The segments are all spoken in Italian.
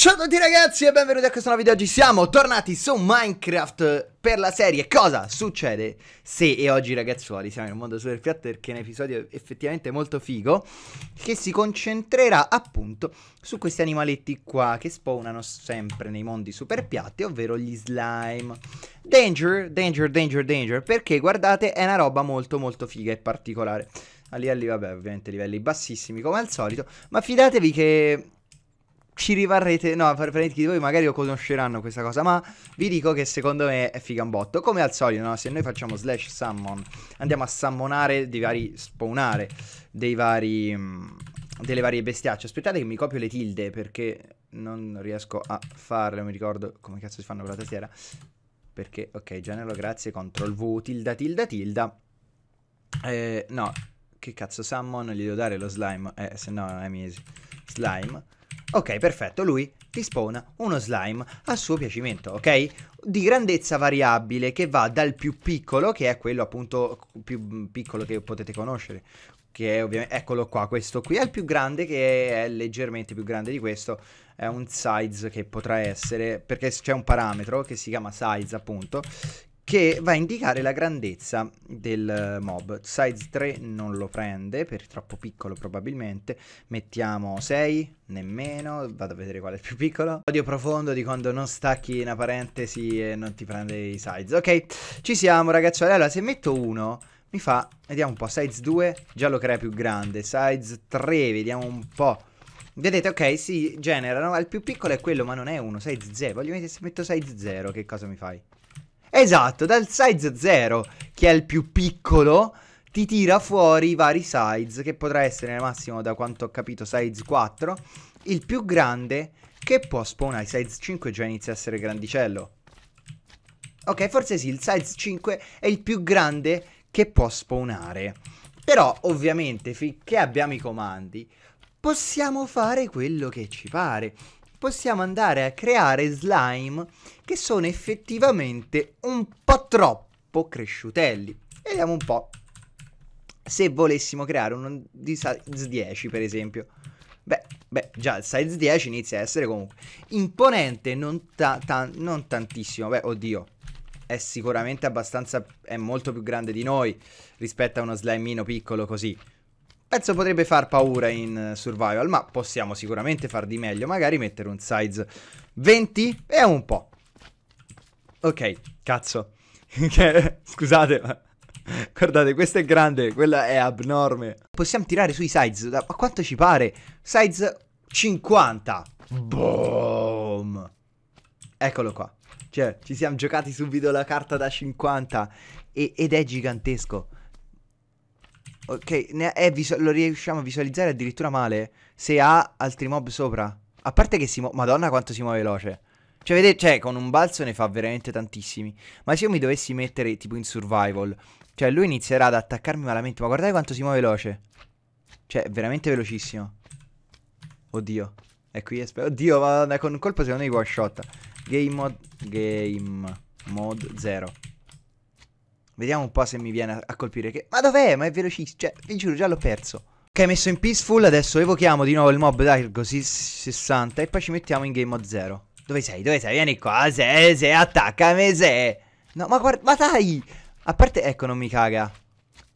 Ciao a tutti ragazzi e benvenuti a questo nuovo video, oggi siamo tornati su Minecraft per la serie Cosa succede se e oggi ragazzuoli siamo in un mondo super piatto perché è un episodio effettivamente molto figo Che si concentrerà appunto su questi animaletti qua che spawnano sempre nei mondi super piatti ovvero gli slime Danger, danger, danger, danger perché guardate è una roba molto molto figa e particolare a livelli, vabbè, ovviamente livelli bassissimi come al solito, ma fidatevi che ci rivarrete. No, parenti di voi magari lo conosceranno questa cosa. Ma vi dico che secondo me è figa un botto. Come al solito, no? Se noi facciamo slash summon, andiamo a summonare dei vari. spawnare dei vari. Mm, delle varie bestiacce. Aspettate che mi copio le tilde perché non riesco a farle. Non mi ricordo come cazzo si fanno con la tastiera. Perché, ok, genero, grazie. Ctrl V, tilda, tilda, tilda. Eh, no, che cazzo, summon, gli devo dare lo slime. Eh, se no non è misi. Slime. Ok, perfetto, lui ti spawna uno slime a suo piacimento, ok? Di grandezza variabile che va dal più piccolo, che è quello appunto più piccolo che potete conoscere, che è ovviamente, eccolo qua, questo qui, al più grande che è leggermente più grande di questo, è un size che potrà essere, perché c'è un parametro che si chiama size appunto, che va a indicare la grandezza del eh, mob. Size 3 non lo prende, per troppo piccolo probabilmente. Mettiamo 6, nemmeno, vado a vedere qual è il più piccolo. Odio profondo di quando non stacchi una parentesi e non ti prende i size. Ok, ci siamo ragazzuoli. Allora, se metto 1 mi fa, vediamo un po', size 2 già lo crea più grande. Size 3, vediamo un po'. Vedete, ok, si generano. Il più piccolo è quello, ma non è uno, size 0. Voglio vedere se metto size 0, che cosa mi fai? Esatto, dal size 0, che è il più piccolo, ti tira fuori i vari size, che potrà essere al massimo, da quanto ho capito, size 4. Il più grande che può spawnare, size 5 già inizia a essere grandicello. Ok, forse sì, il size 5 è il più grande che può spawnare. Però, ovviamente, finché abbiamo i comandi, possiamo fare quello che ci pare possiamo andare a creare slime che sono effettivamente un po' troppo cresciutelli. Vediamo un po' se volessimo creare uno di size 10 per esempio. Beh, beh, già il size 10 inizia a essere comunque imponente, non, ta ta non tantissimo. Beh, oddio, è sicuramente abbastanza, è molto più grande di noi rispetto a uno slimino piccolo così. Penso potrebbe far paura in eh, survival, ma possiamo sicuramente far di meglio. Magari mettere un size 20 e un po'. Ok, cazzo. Scusate, ma... Guardate, questa è grande, quella è abnorme. Possiamo tirare sui size, da quanto ci pare? Size 50. Boom. Eccolo qua. Cioè, ci siamo giocati subito la carta da 50 e, ed è gigantesco. Ok, visu- lo riusciamo a visualizzare addirittura male. Se ha altri mob sopra. A parte che si muove... Madonna quanto si muove veloce. Cioè, vedete, cioè, con un balzo ne fa veramente tantissimi. Ma se io mi dovessi mettere tipo in survival, cioè lui inizierà ad attaccarmi malamente. Ma guardate quanto si muove veloce. Cioè, veramente velocissimo. Oddio. È qui, aspetta. Oddio, ma con un colpo secondo me one shot. Game mod... Game mod 0. Vediamo un po' se mi viene a colpire che... Ma dov'è? Ma è velocissimo, cioè, vi giuro, già l'ho perso Ok, messo in peaceful, adesso evochiamo di nuovo il mob Dargo 60 E poi ci mettiamo in game mode 0 Dove sei? Dove sei? Vieni qua, se, se, attaccami, se No, ma guarda, ma dai A parte, ecco, non mi caga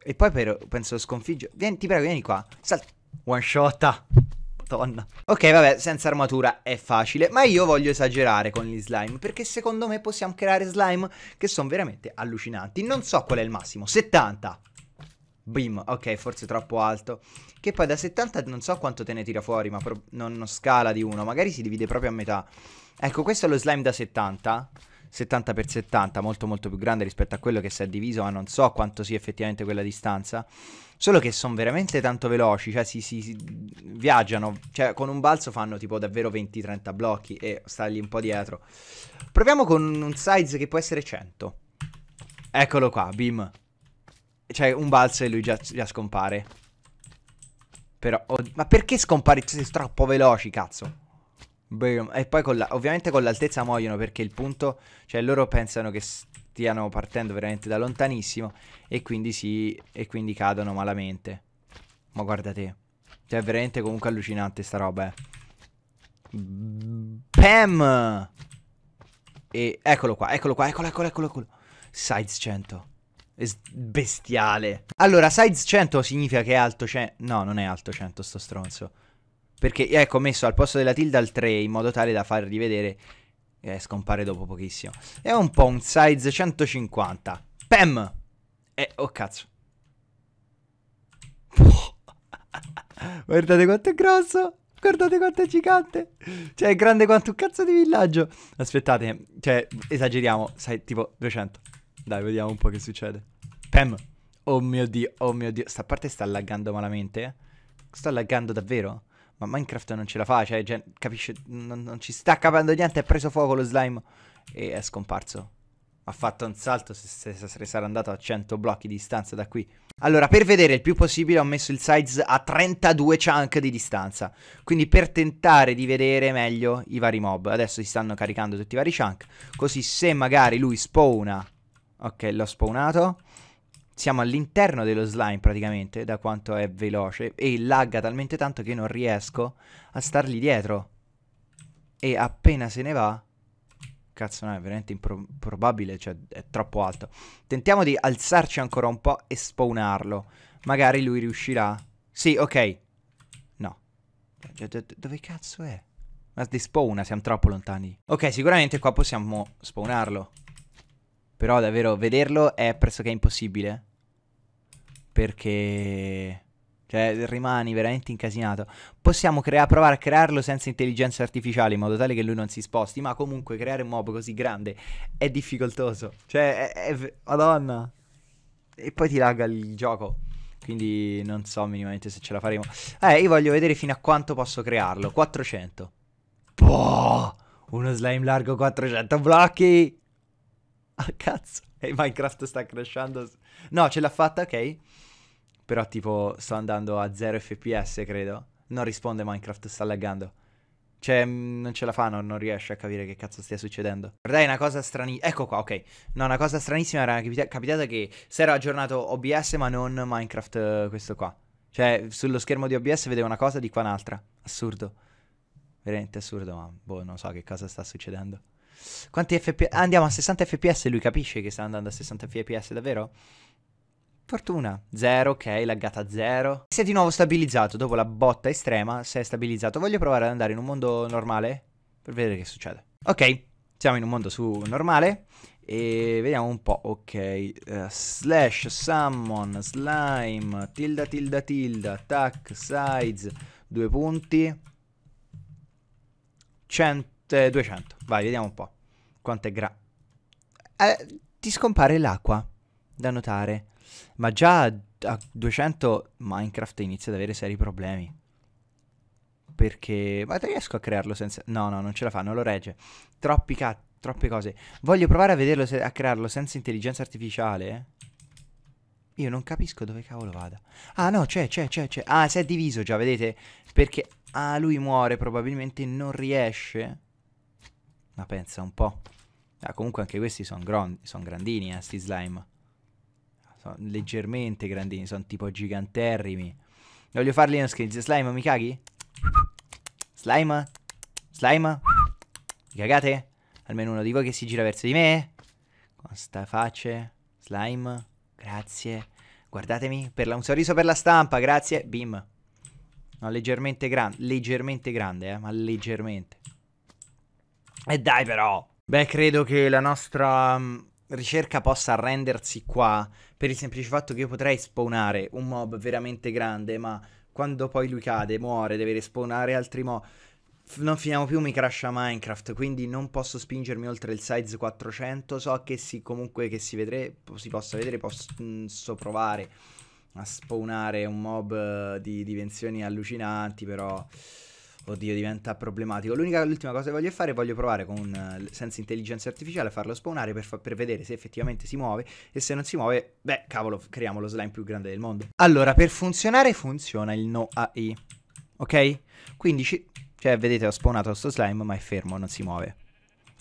E poi però, penso sconfiggo Vieni, ti prego, vieni qua Salta One shot Madonna. Ok, vabbè, senza armatura è facile, ma io voglio esagerare con gli slime, perché secondo me possiamo creare slime che sono veramente allucinanti. Non so qual è il massimo, 70. Bim, ok, forse troppo alto. Che poi da 70 non so quanto te ne tira fuori, ma non, non scala di uno, magari si divide proprio a metà. Ecco, questo è lo slime da 70. 70x70, molto molto più grande rispetto a quello che si è diviso, ma non so quanto sia effettivamente quella distanza. Solo che sono veramente tanto veloci, cioè si, si, si viaggiano, cioè con un balzo fanno tipo davvero 20-30 blocchi e stargli un po' dietro. Proviamo con un size che può essere 100. Eccolo qua, bim. Cioè un balzo e lui già, già scompare. Però, oh, ma perché scompare? Sei troppo veloci, cazzo. Boom. E poi con la, ovviamente con l'altezza muoiono perché il punto, cioè loro pensano che stiano partendo veramente da lontanissimo e quindi si, e quindi cadono malamente. Ma guarda te, cioè è veramente comunque allucinante sta roba, eh. Pam! E eccolo qua, eccolo qua, eccolo, eccolo, eccolo, eccolo. Sides 100. È bestiale. Allora, sides 100 significa che è alto 100. No, non è alto 100 sto stronzo. Perché ecco, ho messo al posto della tilde al 3 in modo tale da far rivedere Eh, scompare dopo pochissimo. È un po' un size 150. PEM Eh, oh cazzo. Guardate quanto è grosso. Guardate quanto è gigante. Cioè, è grande quanto un cazzo di villaggio. Aspettate, cioè, esageriamo. Sai, tipo 200. Dai, vediamo un po' che succede. PEM Oh mio dio, oh mio dio. Sta parte sta laggando malamente. Eh. Sta laggando davvero? Ma Minecraft non ce la fa, cioè, gen- capisce, non, non, ci sta capendo niente, ha preso fuoco lo slime e è scomparso. Ha fatto un salto, se, se, se sarà andato a 100 blocchi di distanza da qui. Allora, per vedere il più possibile ho messo il size a 32 chunk di distanza. Quindi per tentare di vedere meglio i vari mob. Adesso si stanno caricando tutti i vari chunk. Così se magari lui spawna... Ok, l'ho spawnato siamo all'interno dello slime praticamente, da quanto è veloce, e lagga talmente tanto che non riesco a stargli dietro. E appena se ne va... Cazzo no, è veramente improbabile, cioè è troppo alto. Tentiamo di alzarci ancora un po' e spawnarlo. Magari lui riuscirà. Sì, ok. No. Dove cazzo è? Ma despawna, siamo troppo lontani. Ok, sicuramente qua possiamo spawnarlo. Però davvero vederlo è pressoché impossibile. Perché... Cioè, rimani veramente incasinato. Possiamo crea- provare a crearlo senza intelligenza artificiale in modo tale che lui non si sposti, ma comunque creare un mob così grande è difficoltoso. Cioè, è, è... Madonna. E poi ti lagga il gioco. Quindi non so minimamente se ce la faremo. Eh, io voglio vedere fino a quanto posso crearlo. 400. Boh! Uno slime largo 400 blocchi! Ah, cazzo. E Minecraft sta crashando. No, ce l'ha fatta, ok. Però tipo sto andando a 0 fps, credo. Non risponde Minecraft, sta laggando. Cioè, mm, non ce la fa, non, non riesce a capire che cazzo stia succedendo. Guardate, una cosa stranissima. Ecco qua, ok. No, una cosa stranissima era capita- capitata che si era aggiornato OBS, ma non Minecraft, eh, questo qua. Cioè, sullo schermo di OBS vedeva una cosa, di qua un'altra. Assurdo. Veramente assurdo, ma boh, non so che cosa sta succedendo. Quanti FPS? andiamo a 60 FPS, lui capisce che sta andando a 60 FPS, davvero? Fortuna, 0, ok, laggata 0. Si è di nuovo stabilizzato, dopo la botta estrema si è stabilizzato. Voglio provare ad andare in un mondo normale per vedere che succede. Ok, siamo in un mondo su normale e vediamo un po', ok, uh, slash, summon, slime, tilda, tilda, tilda, tac, size, due punti, 100 eh, 200. Vai, vediamo un po'. Quanto è gra... Eh, ti scompare l'acqua, da notare. Ma già a 200 Minecraft inizia ad avere seri problemi. Perché... Ma riesco a crearlo senza... No, no, non ce la fa, non lo regge. Troppi cazzo troppe cose. Voglio provare a vederlo se- a crearlo senza intelligenza artificiale. Eh? Io non capisco dove cavolo vada. Ah no, c'è, c'è, c'è, c'è. Ah, si è diviso già, vedete? Perché ah, lui muore probabilmente non riesce. Ma pensa un po'. Ah, comunque anche questi sono gran- son grandini, eh, sti slime. Sono leggermente grandini, sono tipo giganterrimi. Voglio farli in scherzo. Slime, mi caghi? Slime? Slime? Mi cagate? Almeno uno di voi che si gira verso di me? Con sta facce. Slime, grazie. Guardatemi, per la- un sorriso per la stampa, grazie. Bim. No, leggermente grande, leggermente grande, eh, ma leggermente. E eh, dai però. Beh, credo che la nostra mm, ricerca possa arrendersi qua per il semplice fatto che io potrei spawnare un mob veramente grande, ma quando poi lui cade, muore, deve respawnare altri mob. Non finiamo più, mi crasha Minecraft, quindi non posso spingermi oltre il size 400. So che si, comunque che si, vedre, si possa vedere, posso mm, provare a spawnare un mob eh, di dimensioni allucinanti, però... Oddio, diventa problematico. L'unica, l'ultima cosa che voglio fare, voglio provare con, eh, senza intelligenza artificiale a farlo spawnare per, fa- per, vedere se effettivamente si muove e se non si muove, beh, cavolo, creiamo lo slime più grande del mondo. Allora, per funzionare funziona il no AI, ok? Quindi, cioè, vedete, ho spawnato questo slime ma è fermo, non si muove.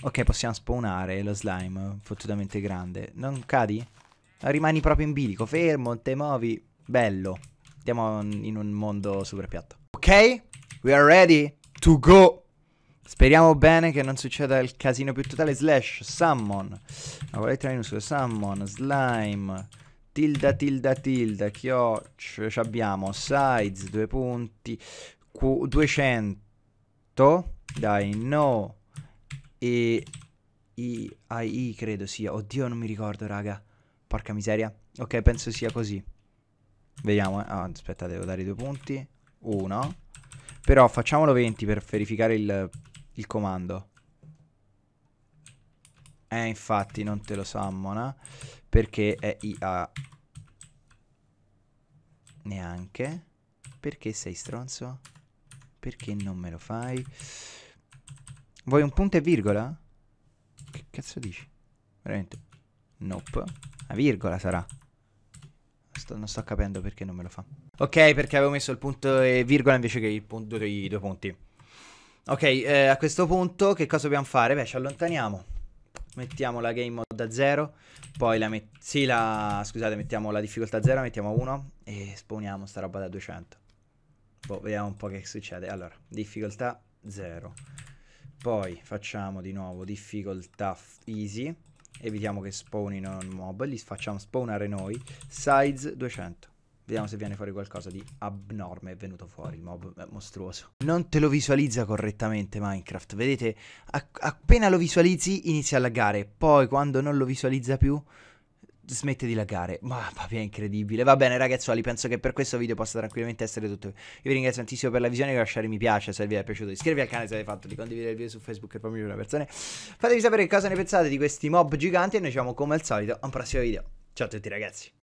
Ok, possiamo spawnare lo slime fottutamente grande. Non cadi? Rimani proprio in bilico, fermo, non te muovi. Bello. Andiamo in un mondo super piatto. Ok? We are ready to go. Speriamo bene che non succeda il casino più totale. Slash, summon. No, vorrei minuscolo. Summon, slime. Tilda, tilda, tilda. Chioccio. Ci abbiamo. Size, due punti. Q 200. Dai, no. E... I, AI credo sia. Oddio, non mi ricordo, raga. Porca miseria. Ok, penso sia così. Vediamo, eh. Ah, aspetta, devo dare i due punti. Uno. Però facciamolo 20 per verificare il, il comando. Eh, infatti non te lo summona perché è IA. Neanche. Perché sei stronzo? Perché non me lo fai? Vuoi un punto e virgola? Che cazzo dici? Veramente? Nope. Una virgola sarà sto, non sto capendo perché non me lo fa. Ok, perché avevo messo il punto e virgola invece che il punto dei due punti. Ok, eh, a questo punto che cosa dobbiamo fare? Beh, ci allontaniamo. Mettiamo la game mode a 0. Poi la, met sì, la Scusate, mettiamo la difficoltà a 0, mettiamo 1. E spawniamo sta roba da 200. Boh, vediamo un po' che succede. Allora, difficoltà 0. Poi facciamo di nuovo difficoltà easy evitiamo che spawnino mob, li facciamo spawnare noi, size 200. Vediamo se viene fuori qualcosa di abnorme, è venuto fuori il mob, eh, mostruoso. Non te lo visualizza correttamente Minecraft, vedete? appena lo visualizzi inizia a laggare, poi quando non lo visualizza più smette di laggare. Ma vabbè, è incredibile. Va bene, ragazzuoli, penso che per questo video possa tranquillamente essere tutto. Io vi ringrazio tantissimo per la visione e lasciare mi piace se vi è piaciuto. Iscrivervi al canale se avete fatto, di condividere il video su Facebook e poi migliorare le persone. Fatemi sapere cosa ne pensate di questi mob giganti e noi ci vediamo come al solito a un prossimo video. Ciao a tutti ragazzi.